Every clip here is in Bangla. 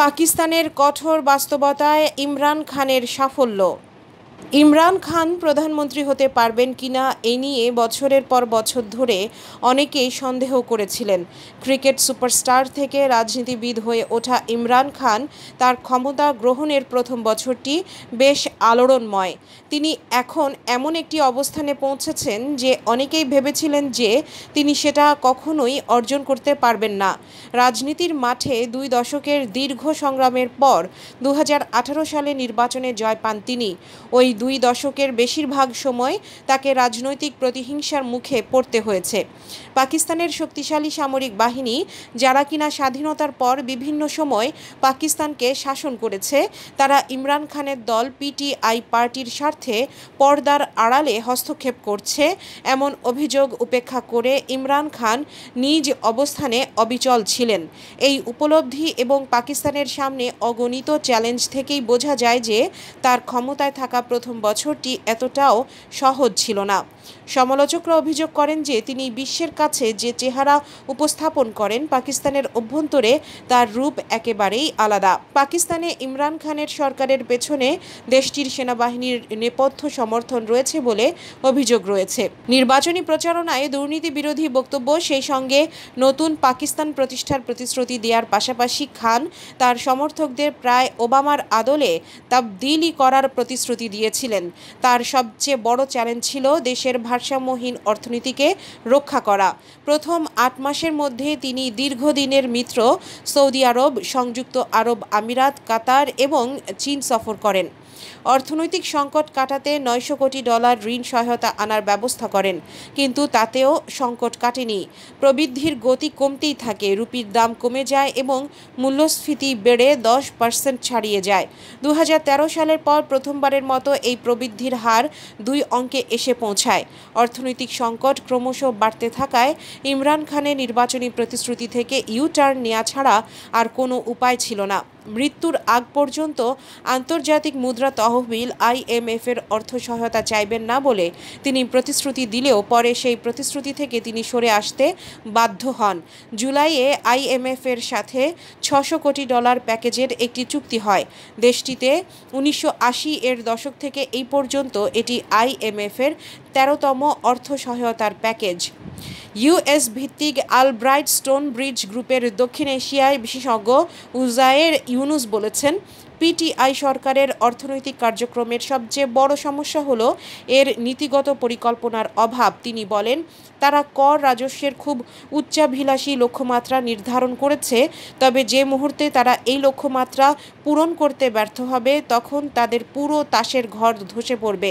পাকিস্তানের কঠোর বাস্তবতায় ইমরান খানের সাফল্য ইমরান খান প্রধানমন্ত্রী হতে পারবেন কিনা এ নিয়ে বছরের পর বছর ধরে অনেকেই সন্দেহ করেছিলেন ক্রিকেট সুপারস্টার থেকে রাজনীতিবিদ হয়ে ওঠা ইমরান খান তার ক্ষমতা গ্রহণের প্রথম বছরটি বেশ আলোড়নময় তিনি এখন এমন একটি অবস্থানে পৌঁছেছেন যে অনেকেই ভেবেছিলেন যে তিনি সেটা কখনোই অর্জন করতে পারবেন না রাজনীতির মাঠে দুই দশকের দীর্ঘ সংগ্রামের পর দু সালে নির্বাচনে জয় পান তিনি ওই দুই দশকের বেশিরভাগ সময় তাকে রাজনৈতিক প্রতিহিংসার মুখে পড়তে হয়েছে পাকিস্তানের শক্তিশালী সামরিক বাহিনী যারা কিনা স্বাধীনতার পর বিভিন্ন সময় পাকিস্তানকে শাসন করেছে তারা ইমরান খানের দল পিটিআই পার্টির স্বার্থে পর্দার আড়ালে হস্তক্ষেপ করছে এমন অভিযোগ উপেক্ষা করে ইমরান খান নিজ অবস্থানে অবিচল ছিলেন এই উপলব্ধি এবং পাকিস্তানের সামনে অগণিত চ্যালেঞ্জ থেকেই বোঝা যায় যে তার ক্ষমতায় থাকা প্রথম প্রথম বছরটি এতটাও সহজ ছিল না সমালোচকরা অভিযোগ করেন যে তিনি বিশ্বের কাছে যে চেহারা উপস্থাপন করেন পাকিস্তানের অভ্যন্তরে তার রূপ একেবারেই আলাদা পাকিস্তানে ইমরান খানের সরকারের পেছনে দেশটির সেনাবাহিনীর নেপথ্য সমর্থন রয়েছে বলে অভিযোগ রয়েছে নির্বাচনী প্রচারণায় দুর্নীতি বিরোধী বক্তব্য সেই সঙ্গে নতুন পাকিস্তান প্রতিষ্ঠার প্রতিশ্রুতি দেওয়ার পাশাপাশি খান তার সমর্থকদের প্রায় ওবামার আদলে তাবদিলই করার প্রতিশ্রুতি দিয়েছিলেন তার সবচেয়ে বড় চ্যালেঞ্জ ছিল দেশের ভারসাম্যহীন অর্থনীতিকে রক্ষা করা প্রথম আট মাসের মধ্যে তিনি দীর্ঘদিনের মিত্র সৌদি আরব সংযুক্ত আরব আমিরাত কাতার এবং চীন সফর করেন অর্থনৈতিক সংকট কাটাতে নয়শো কোটি ডলার ঋণ সহায়তা আনার ব্যবস্থা করেন কিন্তু তাতেও সংকট কাটেনি প্রবৃদ্ধির গতি কমতেই থাকে রুপির দাম কমে যায় এবং মূল্যস্ফীতি বেড়ে দশ পার্সেন্ট ছাড়িয়ে যায় দু সালের পর প্রথমবারের মতো এই প্রবৃদ্ধির হার দুই অঙ্কে এসে পৌঁছায় অর্থনৈতিক সংকট ক্রমশ বাড়তে থাকায় ইমরান খানের নির্বাচনী প্রতিশ্রুতি থেকে ইউটার্ন নেওয়া ছাড়া আর কোনো উপায় ছিল না মৃত্যুর আগ পর্যন্ত আন্তর্জাতিক মুদ্রা তহবিল আইএমএফের অর্থ সহায়তা চাইবেন না বলে তিনি প্রতিশ্রুতি দিলেও পরে সেই প্রতিশ্রুতি থেকে তিনি সরে আসতে বাধ্য হন জুলাইয়ে আইএমএফের সাথে ছশো কোটি ডলার প্যাকেজের একটি চুক্তি হয় দেশটিতে উনিশশো এর দশক থেকে এই পর্যন্ত এটি আইএমএফের তেরোতম অর্থ সহায়তার প্যাকেজ ইউএস ভিত্তিক আলব্রাইট স্টোন ব্রিজ গ্রুপের দক্ষিণ এশিয়ায় বিশেষজ্ঞ উজায়ের ইউনুস বলেছেন পিটিআই সরকারের অর্থনৈতিক কার্যক্রমের সবচেয়ে বড় সমস্যা হলো এর নীতিগত পরিকল্পনার অভাব তিনি বলেন তারা কর রাজস্বের খুব উচ্চাভিলাষী লক্ষ্যমাত্রা নির্ধারণ করেছে তবে যে মুহূর্তে তারা এই লক্ষ্যমাত্রা পূরণ করতে ব্যর্থ হবে তখন তাদের পুরো তাসের ঘর ধসে পড়বে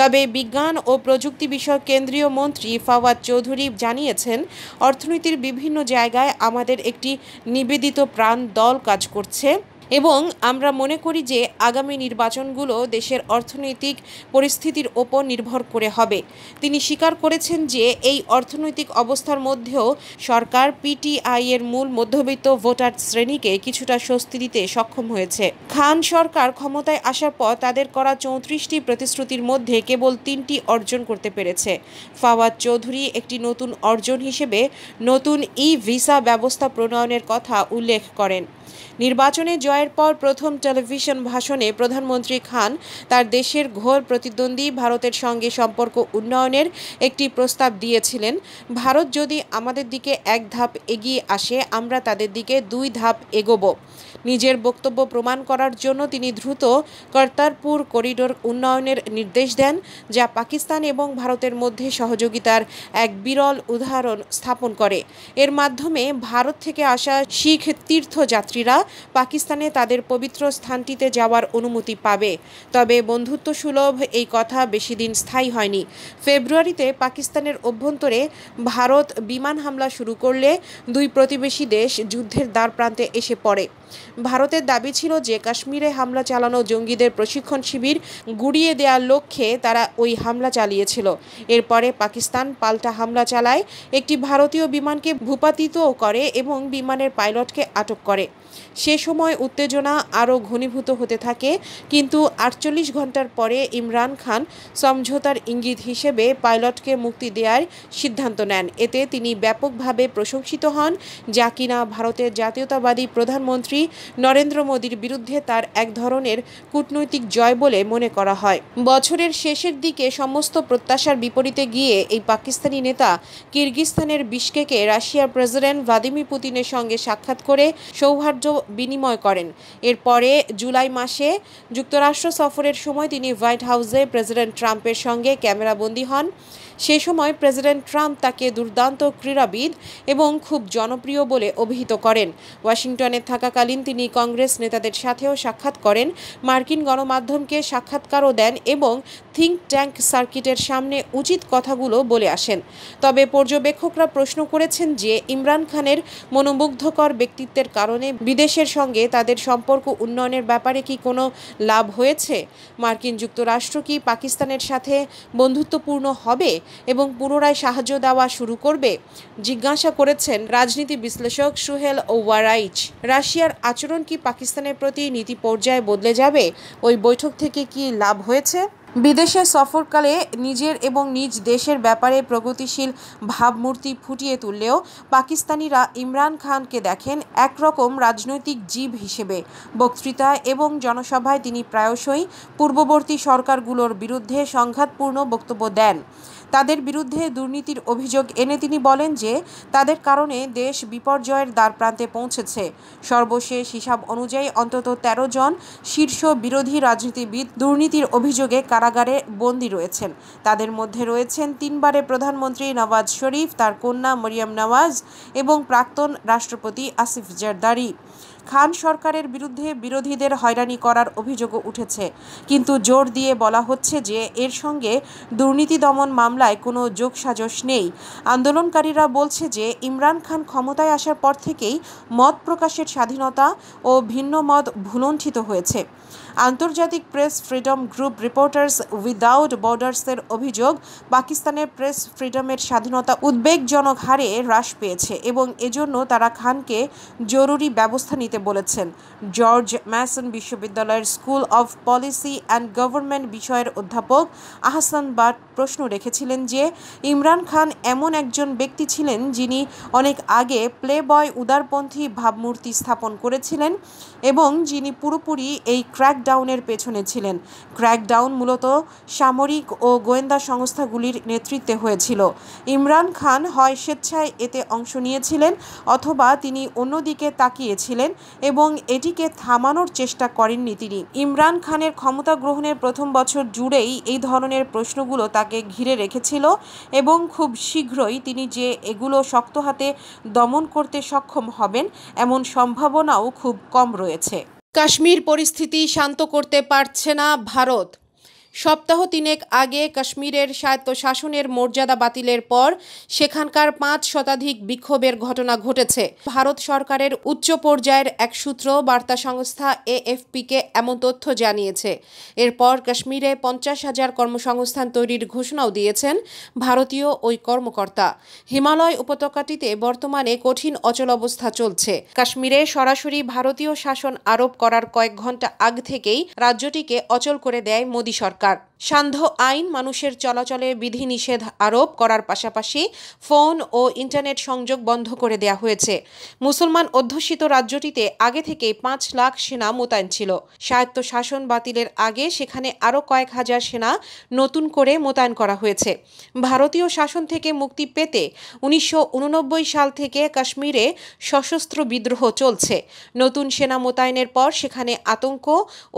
তবে বিজ্ঞান ও প্রযুক্তি বিষয়ক কেন্দ্রীয় মন্ত্রী ফাওয়াদ চৌধুরী জানিয়েছেন অর্থনীতির বিভিন্ন জায়গায় আমাদের একটি নিবেদিত প্রাণ দল কাজ করছে এবং আমরা মনে করি যে আগামী নির্বাচনগুলো দেশের অর্থনৈতিক পরিস্থিতির ওপর নির্ভর করে হবে তিনি স্বীকার করেছেন যে এই অর্থনৈতিক অবস্থার মধ্যেও সরকার পিটিআই এর মূল মধ্যবিত্ত ভোটার শ্রেণীকে কিছুটা স্বস্তি দিতে সক্ষম হয়েছে খান সরকার ক্ষমতায় আসার পর তাদের করা চৌত্রিশটি প্রতিশ্রুতির মধ্যে কেবল তিনটি অর্জন করতে পেরেছে ফাওয়াদ চৌধুরী একটি নতুন অর্জন হিসেবে নতুন ই ভিসা ব্যবস্থা প্রণয়নের কথা উল্লেখ করেন নির্বাচনে জয়ের জয়ের পর প্রথম টেলিভিশন ভাষণে প্রধানমন্ত্রী খান তার দেশের ঘোর প্রতিদ্বন্দ্বী ভারতের সঙ্গে সম্পর্ক উন্নয়নের একটি প্রস্তাব দিয়েছিলেন ভারত যদি আমাদের দিকে এক ধাপ এগিয়ে আসে আমরা তাদের দিকে দুই ধাপ এগোবো নিজের বক্তব্য প্রমাণ করার জন্য তিনি দ্রুত কর্তারপুর করিডোর উন্নয়নের নির্দেশ দেন যা পাকিস্তান এবং ভারতের মধ্যে সহযোগিতার এক বিরল উদাহরণ স্থাপন করে এর মাধ্যমে ভারত থেকে আসা শিখ তীর্থযাত্রীরা পাকিস্তানে তাদের পবিত্র স্থানটিতে যাওয়ার অনুমতি পাবে তবে বন্ধুত্ব সুলভ এই কথা বেশিদিন স্থায়ী হয়নি ফেব্রুয়ারিতে পাকিস্তানের অভ্যন্তরে ভারত বিমান হামলা শুরু করলে দুই প্রতিবেশী দেশ যুদ্ধের দ্বার প্রান্তে এসে পড়ে ভারতের দাবি ছিল যে কাশ্মীরে হামলা চালানো জঙ্গিদের প্রশিক্ষণ শিবির গুড়িয়ে দেওয়ার লক্ষ্যে তারা ওই হামলা চালিয়েছিল এরপরে পাকিস্তান পাল্টা হামলা চালায় একটি ভারতীয় বিমানকে ভূপাতিতও করে এবং বিমানের পাইলটকে আটক করে সে সময় উত্তেজনা আরও ঘনীভূত হতে থাকে কিন্তু আটচল্লিশ ঘন্টার পরে ইমরান খান সমঝোতার ইঙ্গিত হিসেবে পাইলটকে মুক্তি দেওয়ার সিদ্ধান্ত নেন এতে তিনি ব্যাপকভাবে প্রশংসিত হন যা কিনা ভারতের জাতীয়তাবাদী প্রধানমন্ত্রী নরেন্দ্র মোদীর বিরুদ্ধে তার এক ধরনের কূটনৈতিক জয় বলে মনে করা হয় বছরের শেষের দিকে সমস্ত প্রত্যাশার বিপরীতে গিয়ে এই পাকিস্তানি নেতা কিরগিস্তানের বিশকেকে রাশিয়ার প্রেসিডেন্ট ভ্লাদিমির পুতিনের সঙ্গে সাক্ষাৎ করে সৌহার্দ্য সাহায্য বিনিময় করেন এরপরে জুলাই মাসে যুক্তরাষ্ট্র সফরের সময় তিনি হোয়াইট হাউসে প্রেসিডেন্ট ট্রাম্পের সঙ্গে ক্যামেরাবন্দি হন সে সময় প্রেসিডেন্ট ট্রাম্প তাকে দুর্দান্ত ক্রীড়াবিদ এবং খুব জনপ্রিয় বলে অভিহিত করেন ওয়াশিংটনে থাকাকালীন তিনি কংগ্রেস নেতাদের সাথেও সাক্ষাৎ করেন মার্কিন গণমাধ্যমকে সাক্ষাৎকারও দেন এবং থিঙ্ক ট্যাঙ্ক সার্কিটের সামনে উচিত কথাগুলো বলে আসেন তবে পর্যবেক্ষকরা প্রশ্ন করেছেন যে ইমরান খানের মনোমুগ্ধকর ব্যক্তিত্বের কারণে বিদেশের সঙ্গে তাদের সম্পর্ক উন্নয়নের ব্যাপারে কি কোনো লাভ হয়েছে মার্কিন যুক্তরাষ্ট্র কি পাকিস্তানের সাথে বন্ধুত্বপূর্ণ হবে এবং পুনরায় সাহায্য দেওয়া শুরু করবে জিজ্ঞাসা করেছেন রাজনীতি বিশ্লেষক সুহেল ওয়ারাইচ রাশিয়ার আচরণ কি পাকিস্তানের প্রতি নীতি পর্যায়ে বদলে যাবে ওই বৈঠক থেকে কি লাভ হয়েছে বিদেশে সফরকালে নিজের এবং নিজ দেশের ব্যাপারে প্রগতিশীল ভাবমূর্তি ফুটিয়ে তুললেও পাকিস্তানিরা ইমরান খানকে দেখেন একরকম রাজনৈতিক জীব হিসেবে বক্তৃতা এবং জনসভায় তিনি প্রায়শই পূর্ববর্তী সরকারগুলোর বিরুদ্ধে সংঘাতপূর্ণ বক্তব্য দেন তাদের বিরুদ্ধে দুর্নীতির অভিযোগ এনে তিনি বলেন যে তাদের কারণে দেশ বিপর্যয়ের দ্বারপ্রান্তে পৌঁছেছে সর্বশেষ হিসাব অনুযায়ী অন্তত ১৩ জন শীর্ষ বিরোধী রাজনীতিবিদ দুর্নীতির অভিযোগে কারাগারে বন্দী রয়েছেন তাদের মধ্যে রয়েছেন তিনবারে প্রধানমন্ত্রী নওয়াজ শরীফ তার কন্যা মরিয়াম নওয়াজ এবং প্রাক্তন রাষ্ট্রপতি আসিফ জারদারি খান সরকারের বিরুদ্ধে বিরোধীদের হয়রানি করার অভিযোগও উঠেছে কিন্তু জোর দিয়ে বলা হচ্ছে যে এর সঙ্গে দুর্নীতি দমন মামলায় কোনো যোগসাজশ নেই আন্দোলনকারীরা বলছে যে ইমরান খান ক্ষমতায় আসার পর থেকেই মত প্রকাশের স্বাধীনতা ও ভিন্ন মত ভুলণ্ঠিত হয়েছে আন্তর্জাতিক press freedom group reporters without বর্ডার্সের অভিযোগ পাকিস্তানের প্রেস ফ্রিডমের স্বাধীনতা উদ্বেগজনক হারে হ্রাস পেয়েছে এবং এজন্য তারা খানকে জরুরি ব্যবস্থা নিতে বলেছেন জর্জ ম্যাসন বিশ্ববিদ্যালয়ের school of policy and government বিষয়ের অধ্যাপক আহসান বাট প্রশ্ন রেখেছিলেন যে ইমরান খান এমন একজন ব্যক্তি ছিলেন যিনি অনেক আগে প্লেবয় উদারপন্থী ভাবমূর্তি স্থাপন করেছিলেন এবং যিনি পুরোপুরি এই ক্র্যাকডাউনের পেছনে ছিলেন ক্র্যাকডাউন মূলত সামরিক ও গোয়েন্দা সংস্থাগুলির নেতৃত্বে হয়েছিল ইমরান খান হয় স্বেচ্ছায় এতে অংশ নিয়েছিলেন অথবা তিনি অন্যদিকে তাকিয়েছিলেন এবং এটিকে থামানোর চেষ্টা করেননি তিনি ইমরান খানের ক্ষমতা গ্রহণের প্রথম বছর জুড়েই এই ধরনের প্রশ্নগুলো তাকে ঘিরে রেখেছিল এবং খুব শীঘ্রই তিনি যে এগুলো শক্ত হাতে দমন করতে সক্ষম হবেন এমন সম্ভাবনাও খুব কম রয়েছে কাশ্মীর পরিস্থিতি শান্ত করতে পারছে না ভারত সপ্তাহ তিনেক আগে কাশ্মীরের স্বায়ত্তশাসনের মর্যাদা বাতিলের পর সেখানকার পাঁচ শতাধিক বিক্ষোভের ঘটনা ঘটেছে ভারত সরকারের উচ্চ পর্যায়ের এক সূত্র বার্তা সংস্থা এএফপিকে এমন তথ্য জানিয়েছে এরপর কাশ্মীরে পঞ্চাশ হাজার কর্মসংস্থান তৈরির ঘোষণাও দিয়েছেন ভারতীয় ওই কর্মকর্তা হিমালয় উপত্যকাটিতে বর্তমানে কঠিন অচল অবস্থা চলছে কাশ্মীরে সরাসরি ভারতীয় শাসন আরোপ করার কয়েক ঘন্টা আগ থেকেই রাজ্যটিকে অচল করে দেয় মোদী সরকার সরকার সান্ধ্য আইন মানুষের চলাচলে বিধিনিষেধ আরোপ করার পাশাপাশি ফোন ও ইন্টারনেট সংযোগ বন্ধ করে দেয়া হয়েছে মুসলমান অধ্যুষিত রাজ্যটিতে আগে থেকে পাঁচ লাখ সেনা মোতায়েন ছিল শাসন বাতিলের আগে সেখানে আরও কয়েক হাজার সেনা নতুন করে মোতায়েন করা হয়েছে ভারতীয় শাসন থেকে মুক্তি পেতে উনিশশো সাল থেকে কাশ্মীরে সশস্ত্র বিদ্রোহ চলছে নতুন সেনা মোতায়েনের পর সেখানে আতঙ্ক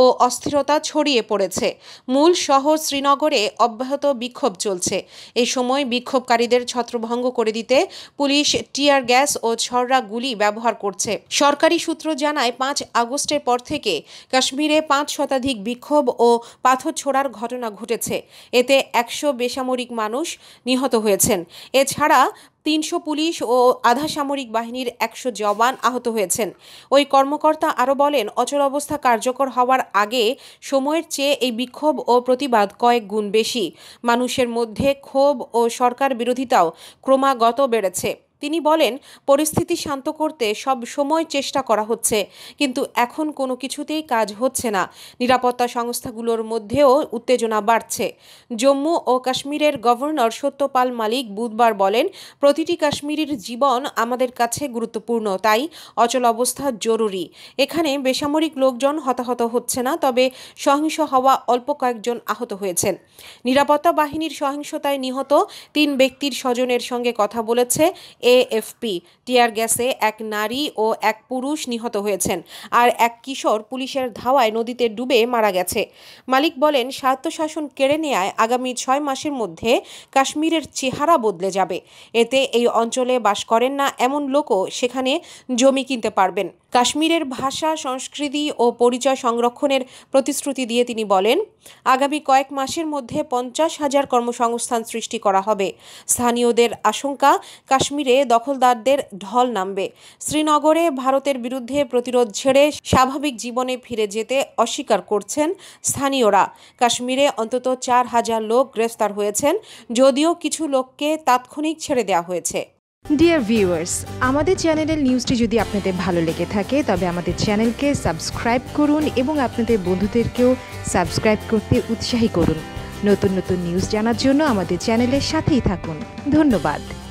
ও অস্থিরতা ছড়িয়ে পড়েছে মূল শহর শ্রীনগরে অব্যাহত বিক্ষোভ চলছে এ সময় বিক্ষোভকারীদের ছত্রভঙ্গ করে দিতে পুলিশ টিয়ার গ্যাস ও ছররা গুলি ব্যবহার করছে সরকারি সূত্র জানায় পাঁচ আগস্টের পর থেকে কাশ্মীরে পাঁচ শতাধিক বিক্ষোভ ও পাথর ছোড়ার ঘটনা ঘটেছে এতে একশো বেসামরিক মানুষ নিহত হয়েছেন এছাড়া তিনশো পুলিশ ও আধা সামরিক বাহিনীর একশো জওয়ান আহত হয়েছেন ওই কর্মকর্তা আরও বলেন অচল অবস্থা কার্যকর হওয়ার আগে সময়ের চেয়ে এই বিক্ষোভ ও প্রতিবাদ কয়েক গুণ বেশি মানুষের মধ্যে ক্ষোভ ও সরকার বিরোধিতাও ক্রমাগত বেড়েছে তিনি বলেন পরিস্থিতি শান্ত করতে সব সময় চেষ্টা করা হচ্ছে কিন্তু এখন কোনো কিছুতেই কাজ হচ্ছে না নিরাপত্তা সংস্থাগুলোর মধ্যেও উত্তেজনা বাড়ছে জম্মু ও কাশ্মীরের গভর্নর সত্যপাল মালিক বুধবার বলেন প্রতিটি কাশ্মীরের জীবন আমাদের কাছে গুরুত্বপূর্ণ তাই অচল অবস্থা জরুরি এখানে বেসামরিক লোকজন হতাহত হচ্ছে না তবে সহিংস হওয়া অল্প কয়েকজন আহত হয়েছেন নিরাপত্তা বাহিনীর সহিংসতায় নিহত তিন ব্যক্তির স্বজনের সঙ্গে কথা বলেছে এ এএফপি টিয়ার গ্যাসে এক নারী ও এক পুরুষ নিহত হয়েছেন আর এক কিশোর পুলিশের ধাওয়ায় নদীতে ডুবে মারা গেছে মালিক বলেন স্বায়ত্তশাসন কেড়ে নেয়ায় আগামী ছয় মাসের মধ্যে কাশ্মীরের চেহারা বদলে যাবে এতে এই অঞ্চলে বাস করেন না এমন লোকও সেখানে জমি কিনতে পারবেন কাশ্মীরের ভাষা সংস্কৃতি ও পরিচয় সংরক্ষণের প্রতিশ্রুতি দিয়ে তিনি বলেন আগামী কয়েক মাসের মধ্যে পঞ্চাশ হাজার কর্মসংস্থান সৃষ্টি করা হবে স্থানীয়দের আশঙ্কা কাশ্মীরে দখলদারদের ঢল নামবে শ্রীনগরে ভারতের বিরুদ্ধে প্রতিরোধ ছেড়ে স্বাভাবিক জীবনে ফিরে যেতে অস্বীকার করছেন স্থানীয়রা কাশ্মীরে অন্তত চার হাজার লোক গ্রেফতার হয়েছেন যদিও কিছু লোককে তাৎক্ষণিক ছেড়ে দেওয়া হয়েছে ডিয়ার ভিউয়ার্স আমাদের চ্যানেলের নিউজটি যদি আপনাদের ভালো লেগে থাকে তবে আমাদের চ্যানেলকে সাবস্ক্রাইব করুন এবং আপনাদের বন্ধুদেরকেও সাবস্ক্রাইব করতে উৎসাহী করুন নতুন নতুন নিউজ জানার জন্য আমাদের চ্যানেলের সাথেই থাকুন ধন্যবাদ